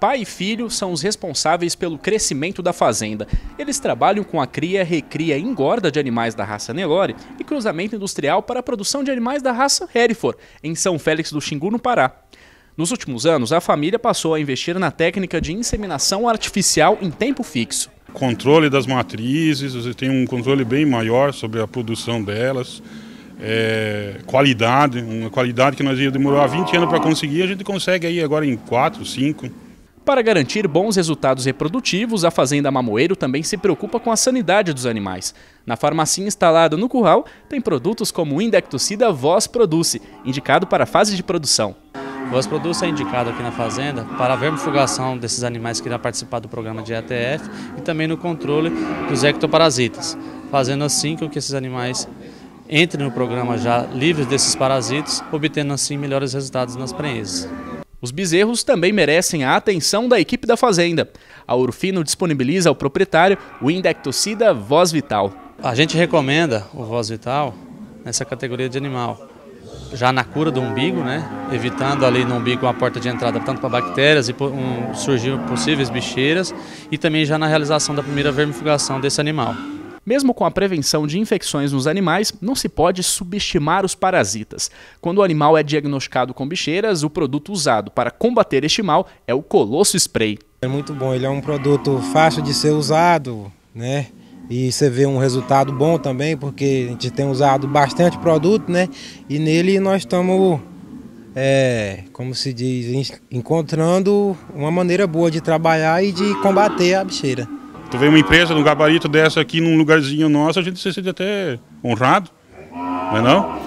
Pai e filho são os responsáveis pelo crescimento da fazenda. Eles trabalham com a cria, recria e engorda de animais da raça Nelore e cruzamento industrial para a produção de animais da raça Hereford, em São Félix do Xingu, no Pará. Nos últimos anos, a família passou a investir na técnica de inseminação artificial em tempo fixo. Controle das matrizes, você tem um controle bem maior sobre a produção delas. É, qualidade, uma qualidade que nós ia demorar 20 anos para conseguir, a gente consegue aí agora em 4, 5. Para garantir bons resultados reprodutivos, a Fazenda Mamoeiro também se preocupa com a sanidade dos animais. Na farmacia instalada no curral, tem produtos como o Indectocida Voz Produce, indicado para a fase de produção. Voz Produce é indicado aqui na fazenda para a vermifugação desses animais que irão participar do programa de ETF e também no controle dos ectoparasitas, fazendo assim com que esses animais entrem no programa já livres desses parasitas, obtendo assim melhores resultados nas preenhas. Os bezerros também merecem a atenção da equipe da fazenda. A Urfino disponibiliza ao proprietário o indectocida Voz Vital. A gente recomenda o Voz Vital nessa categoria de animal. Já na cura do umbigo, né? evitando ali no umbigo uma porta de entrada tanto para bactérias e um, surgir possíveis bicheiras e também já na realização da primeira vermifugação desse animal. Mesmo com a prevenção de infecções nos animais, não se pode subestimar os parasitas. Quando o animal é diagnosticado com bicheiras, o produto usado para combater este mal é o Colosso Spray. É muito bom, ele é um produto fácil de ser usado, né? E você vê um resultado bom também, porque a gente tem usado bastante produto, né? E nele nós estamos, é, como se diz, encontrando uma maneira boa de trabalhar e de combater a bicheira. Tu vê uma empresa num gabarito dessa aqui num lugarzinho nosso, a gente se sente até honrado, não é não?